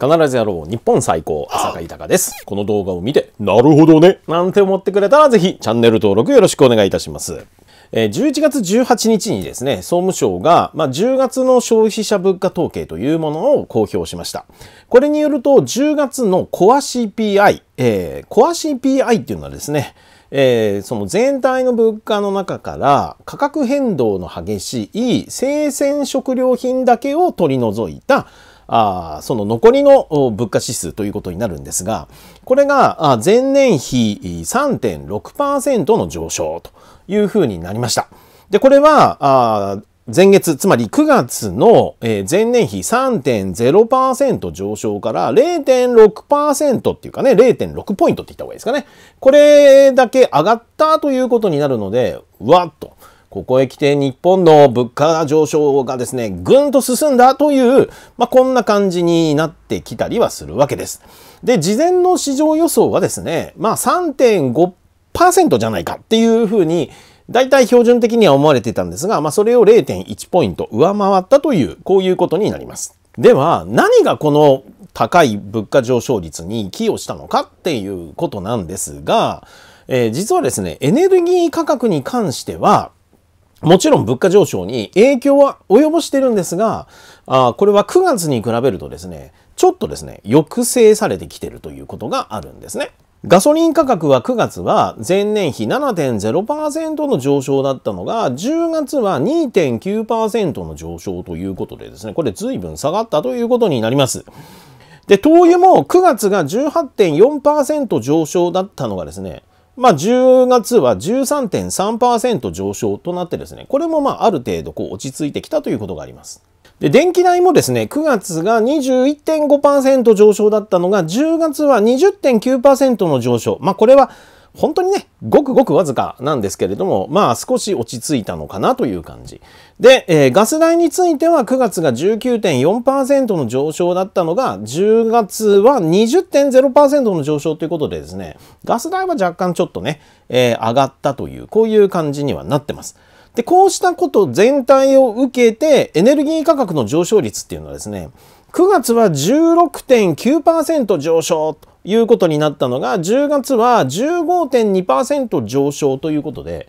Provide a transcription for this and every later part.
必ずやろう日本最高浅香豊です。この動画を見て、なるほどねなんて思ってくれたらぜひチャンネル登録よろしくお願いいたします。11月18日にですね、総務省が、まあ、10月の消費者物価統計というものを公表しました。これによると、10月のコア CPI、えー、コア CPI っていうのはですね、えー、その全体の物価の中から価格変動の激しい生鮮食料品だけを取り除いたあその残りの物価指数ということになるんですが、これが前年比3.6%の上昇というふうになりました。で、これは、前月、つまり9月の前年比3.0%上昇から0.6%っていうかね、0.6ポイントって言った方がいいですかね。これだけ上がったということになるので、わっと。ここへ来て日本の物価上昇がですね、ぐんと進んだという、まあ、こんな感じになってきたりはするわけです。で、事前の市場予想はですね、まあ3.5%じゃないかっていうふうに、大体標準的には思われていたんですが、まあそれを0.1ポイント上回ったという、こういうことになります。では、何がこの高い物価上昇率に寄与したのかっていうことなんですが、えー、実はですね、エネルギー価格に関しては、もちろん物価上昇に影響は及ぼしてるんですが、あこれは9月に比べるとですね、ちょっとですね、抑制されてきてるということがあるんですね。ガソリン価格は9月は前年比7.0%の上昇だったのが、10月は2.9%の上昇ということでですね、これ随分下がったということになります。で、灯油も9月が18.4%上昇だったのがですね、まあ、10月は13.3%上昇となってですね、これもまあ、ある程度こう落ち着いてきたということがあります。で、電気代もですね、9月が21.5%上昇だったのが、10月は20.9%の上昇。まあ、これは本当にね、ごくごくわずかなんですけれども、まあ少し落ち着いたのかなという感じ。で、えー、ガス代については9月が19.4%の上昇だったのが、10月は20.0%の上昇ということでですね、ガス代は若干ちょっとね、えー、上がったという、こういう感じにはなってます。で、こうしたこと全体を受けて、エネルギー価格の上昇率っていうのはですね、9月は16.9%上昇。いうことになったのが、10月は15.2%上昇ということで、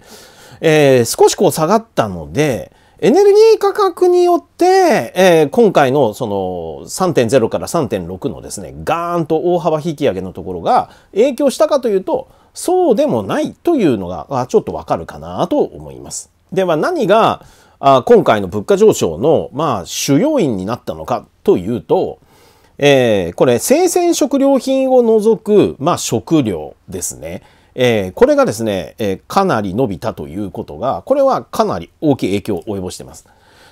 えー、少しこう下がったので、エネルギー価格によって、えー、今回のその3.0から3.6のですね、ガーンと大幅引き上げのところが影響したかというと、そうでもないというのが、ちょっとわかるかなと思います。では何が、あ今回の物価上昇の、まあ、主要因になったのかというと、えー、これ生鮮食料品を除く、まあ、食料ですね。えー、これがですね、えー、かなり伸びたということが、これはかなり大きい影響を及ぼしています。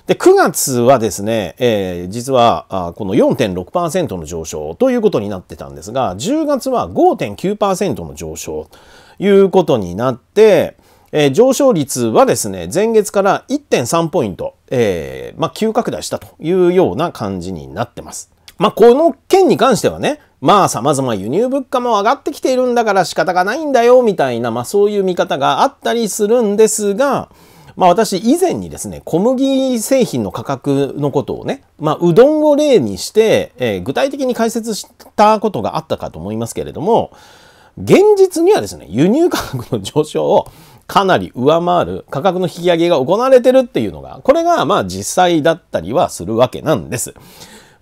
で、9月はですね、えー、実はあこの4.6%の上昇ということになってたんですが、10月は5.9%の上昇ということになって、えー、上昇率はですね、前月から1.3ポイント、えー、まあ、急拡大したというような感じになってます。まあ、この件に関してはね、まあ様々輸入物価も上がってきているんだから仕方がないんだよみたいな、まあそういう見方があったりするんですが、まあ私以前にですね、小麦製品の価格のことをね、まあうどんを例にして、えー、具体的に解説したことがあったかと思いますけれども、現実にはですね、輸入価格の上昇をかなり上回る価格の引き上げが行われてるっていうのが、これがまあ実際だったりはするわけなんです。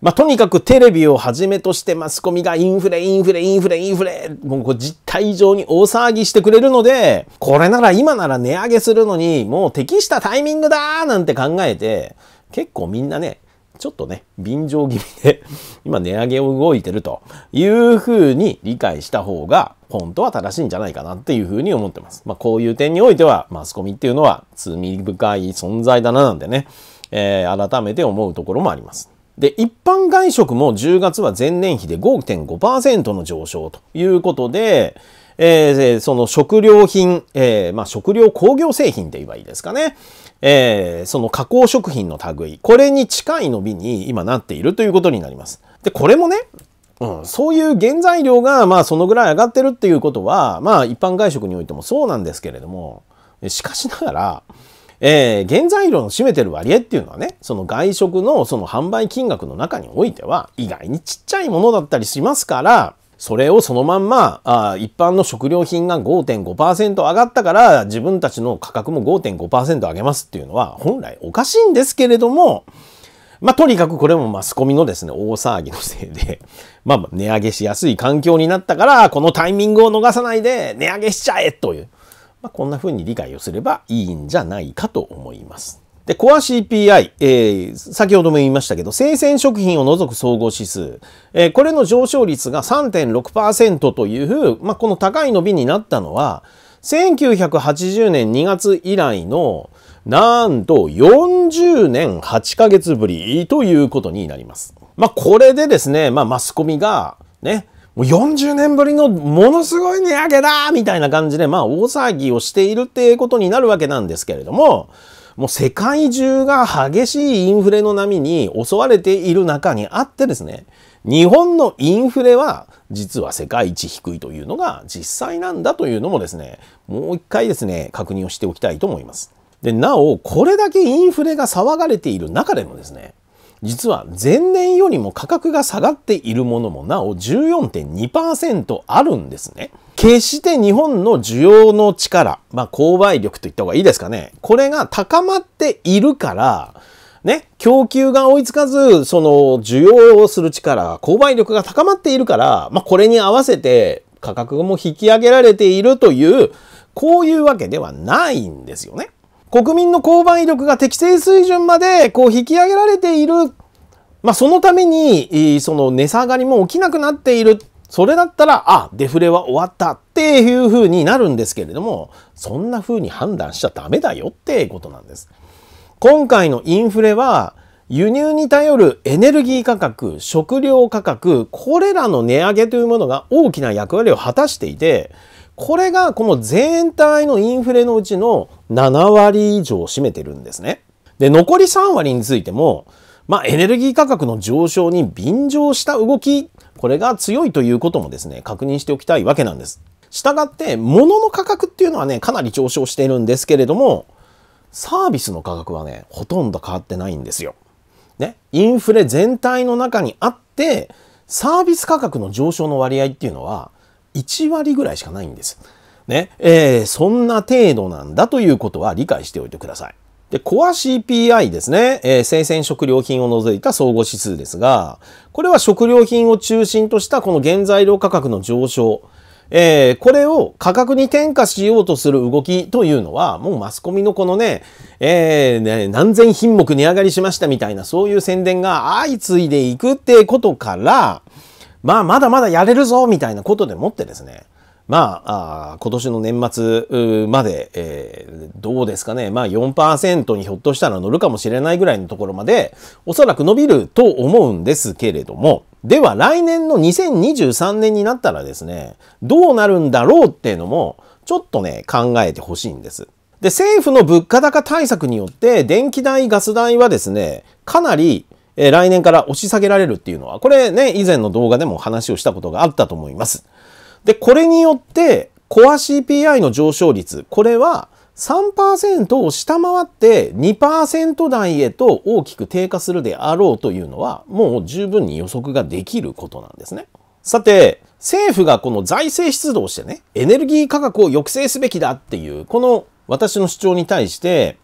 まあ、とにかくテレビをはじめとしてマスコミがインフレ、インフレ、インフレ、インフレ、もうこう実態以上に大騒ぎしてくれるので、これなら今なら値上げするのに、もう適したタイミングだーなんて考えて、結構みんなね、ちょっとね、便乗気味で、今値上げを動いてるというふうに理解した方が、本当は正しいんじゃないかなっていうふうに思ってます。まあ、こういう点においては、マスコミっていうのは罪深い存在だななんでね、えー、改めて思うところもあります。で、一般外食も10月は前年比で5.5%の上昇ということで、えー、その食料品、えー、まあ、食料工業製品で言えばいいですかね。えー、その加工食品の類、これに近い伸びに今なっているということになります。で、これもね、うん、そういう原材料が、まあ、そのぐらい上がってるっていうことは、まあ、一般外食においてもそうなんですけれども、しかしながら、えー、原材料の占めてる割合っていうのはね、その外食のその販売金額の中においては、意外にちっちゃいものだったりしますから、それをそのまんま、あ一般の食料品が5.5%上がったから、自分たちの価格も5.5%上げますっていうのは、本来おかしいんですけれども、まあ、とにかくこれもマスコミのですね、大騒ぎのせいで、まあ、値上げしやすい環境になったから、このタイミングを逃さないで、値上げしちゃえという。まあ、こんな風に理解をすればいいんじゃないかと思います。で、コア CPI、えー、先ほども言いましたけど、生鮮食品を除く総合指数、えー、これの上昇率が3.6%という、まあ、この高い伸びになったのは、1980年2月以来の、なんと40年8ヶ月ぶりということになります。まあ、これでですね、まあ、マスコミが、ね、もう40年ぶりのものすごい値上げだみたいな感じで、まあ大騒ぎをしているっていことになるわけなんですけれども、もう世界中が激しいインフレの波に襲われている中にあってですね、日本のインフレは実は世界一低いというのが実際なんだというのもですね、もう一回ですね、確認をしておきたいと思います。で、なお、これだけインフレが騒がれている中でもですね、実は前年よりも価格が下がっているものもなお14.2%あるんですね。決して日本の需要の力、まあ購買力といった方がいいですかね。これが高まっているから、ね、供給が追いつかず、その需要をする力、購買力が高まっているから、まあこれに合わせて価格も引き上げられているという、こういうわけではないんですよね。国民の購買力が適正水準までこう引き上げられている、まあ、そのためにその値下がりも起きなくなっているそれだったらあデフレは終わったっていうふうになるんですけれどもそんなふうに判断しちゃダメだよってことなんです。今回のインフレは輸入に頼るエネルギー価格食料価格これらの値上げというものが大きな役割を果たしていてこれがこの全体のインフレのうちの7割以上を占めてるんですね。で、残り3割についても、まあ、エネルギー価格の上昇に便乗した動き、これが強いということもですね、確認しておきたいわけなんです。したがって、物の価格っていうのはね、かなり上昇しているんですけれども、サービスの価格はね、ほとんど変わってないんですよ。ね、インフレ全体の中にあって、サービス価格の上昇の割合っていうのは、1割ぐらいしかないんです。ね、えー、そんな程度なんだということは理解しておいてください。で、コア CPI ですね、えー、生鮮食料品を除いた総合指数ですが、これは食料品を中心としたこの原材料価格の上昇、えー、これを価格に転嫁しようとする動きというのは、もうマスコミのこのね、えー、ね、何千品目値上がりしましたみたいな、そういう宣伝が相次いでいくってことから、まあ、まだまだやれるぞみたいなことでもってですね、まあ、あ今年の年末まで、えー、どうですかね、まあ4%にひょっとしたら乗るかもしれないぐらいのところまで、おそらく伸びると思うんですけれども、では来年の2023年になったらですね、どうなるんだろうっていうのも、ちょっとね、考えてほしいんです。で、政府の物価高対策によって、電気代、ガス代はですね、かなりえー、来年から押し下げられるっていうのは、これね、以前の動画でも話をしたことがあったと思います。で、これによって、コア CPI の上昇率、これは3%を下回って2%台へと大きく低下するであろうというのは、もう十分に予測ができることなんですね。さて、政府がこの財政出動してね、エネルギー価格を抑制すべきだっていう、この私の主張に対して、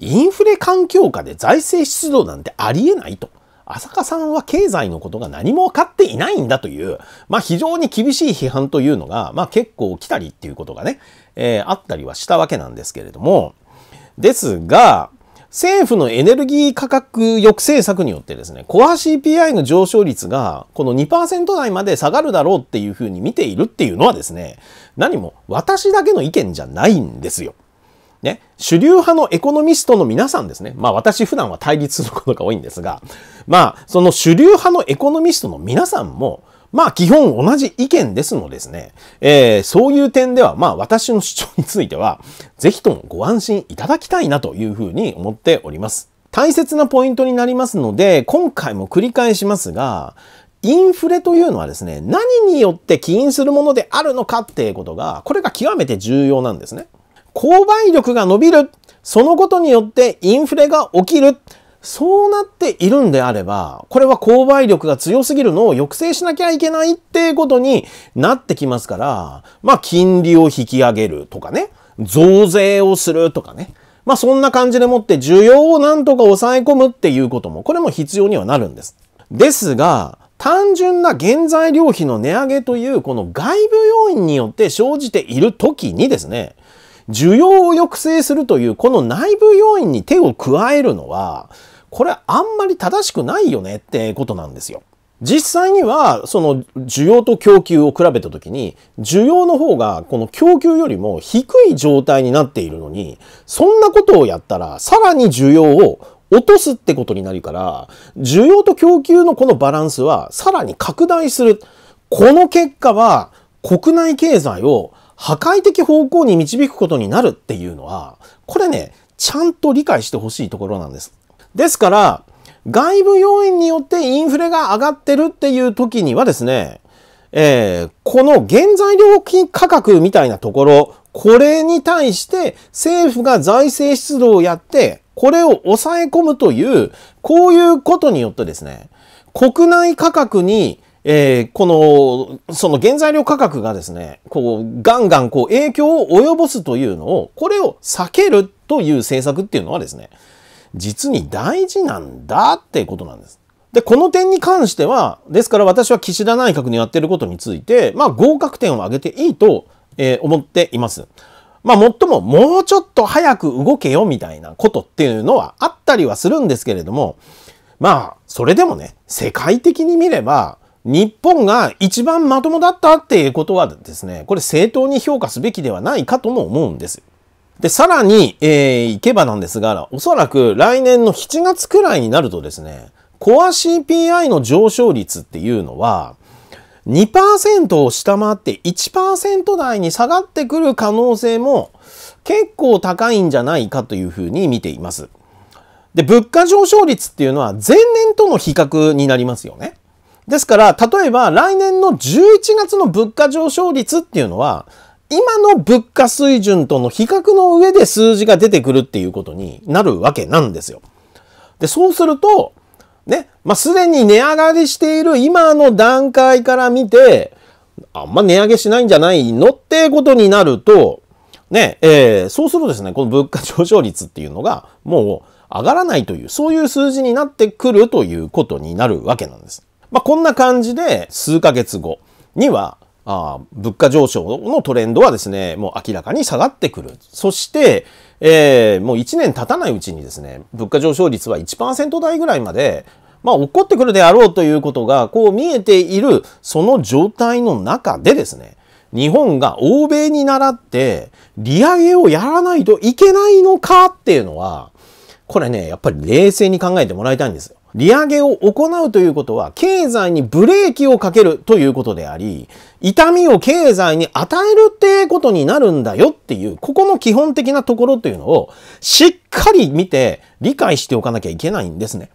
インフレ環境下で財政出動なんてありえないと。浅香さんは経済のことが何も分かっていないんだという、まあ非常に厳しい批判というのが、まあ結構来たりっていうことがね、えー、あったりはしたわけなんですけれども、ですが、政府のエネルギー価格抑制策によってですね、コア CPI の上昇率がこの2%台まで下がるだろうっていうふうに見ているっていうのはですね、何も私だけの意見じゃないんですよ。ね、主流派のエコノミストの皆さんですね。まあ私普段は対立することが多いんですが、まあその主流派のエコノミストの皆さんも、まあ基本同じ意見ですのですね、えー、そういう点ではまあ私の主張については、ぜひともご安心いただきたいなというふうに思っております。大切なポイントになりますので、今回も繰り返しますが、インフレというのはですね、何によって起因するものであるのかっていうことが、これが極めて重要なんですね。購買力が伸びる。そのことによってインフレが起きる。そうなっているんであれば、これは購買力が強すぎるのを抑制しなきゃいけないってことになってきますから、まあ金利を引き上げるとかね、増税をするとかね。まあそんな感じでもって需要をなんとか抑え込むっていうことも、これも必要にはなるんです。ですが、単純な原材料費の値上げというこの外部要因によって生じている時にですね、需要を抑制するというこの内部要因に手を加えるのは、これあんまり正しくないよねってことなんですよ。実際には、その需要と供給を比べたときに、需要の方がこの供給よりも低い状態になっているのに、そんなことをやったら、さらに需要を落とすってことになるから、需要と供給のこのバランスはさらに拡大する。この結果は、国内経済を破壊的方向に導くことになるっていうのは、これね、ちゃんと理解してほしいところなんです。ですから、外部要因によってインフレが上がってるっていう時にはですね、えー、この原材料金価格みたいなところ、これに対して政府が財政出動をやって、これを抑え込むという、こういうことによってですね、国内価格にえー、この、その原材料価格がですね、こう、ガンガンこう影響を及ぼすというのを、これを避けるという政策っていうのはですね、実に大事なんだっていうことなんです。で、この点に関しては、ですから私は岸田内閣のやってることについて、まあ合格点を上げていいと、えー、思っています。まあ、もっとも、もうちょっと早く動けよみたいなことっていうのはあったりはするんですけれども、まあ、それでもね、世界的に見れば、日本が一番まともだったっていうことはですね、これ正当に評価すべきではないかとも思うんです。で、さらに、えー、いけばなんですが、おそらく来年の7月くらいになるとですね、コア CPI の上昇率っていうのは、2%を下回って1%台に下がってくる可能性も結構高いんじゃないかというふうに見ています。で、物価上昇率っていうのは前年との比較になりますよね。ですから、例えば来年の11月の物価上昇率っていうのは、今の物価水準との比較の上で数字が出てくるっていうことになるわけなんですよ。で、そうすると、ね、まあ、すでに値上がりしている今の段階から見て、あんま値上げしないんじゃないのってことになると、ね、えー、そうするとですね、この物価上昇率っていうのがもう上がらないという、そういう数字になってくるということになるわけなんです。まあ、こんな感じで数ヶ月後にはあ物価上昇のトレンドはですね、もう明らかに下がってくる。そして、えー、もう1年経たないうちにですね、物価上昇率は1%台ぐらいまで、まあ、起こってくるであろうということが、こう見えている、その状態の中でですね、日本が欧米に倣って、利上げをやらないといけないのかっていうのは、これね、やっぱり冷静に考えてもらいたいんですよ。利上げを行うということは、経済にブレーキをかけるということであり、痛みを経済に与えるってことになるんだよっていう、ここの基本的なところというのを、しっかり見て理解しておかなきゃいけないんですね。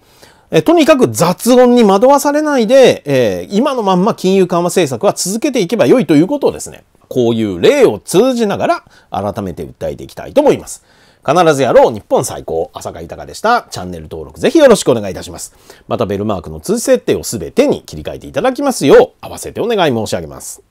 えとにかく雑音に惑わされないで、えー、今のまんま金融緩和政策は続けていけばよいということをですね、こういう例を通じながら改めて訴えていきたいと思います。必ずやろう日本最高浅香豊でした。チャンネル登録ぜひよろしくお願いいたします。またベルマークの通知設定をすべてに切り替えていただきますよう合わせてお願い申し上げます。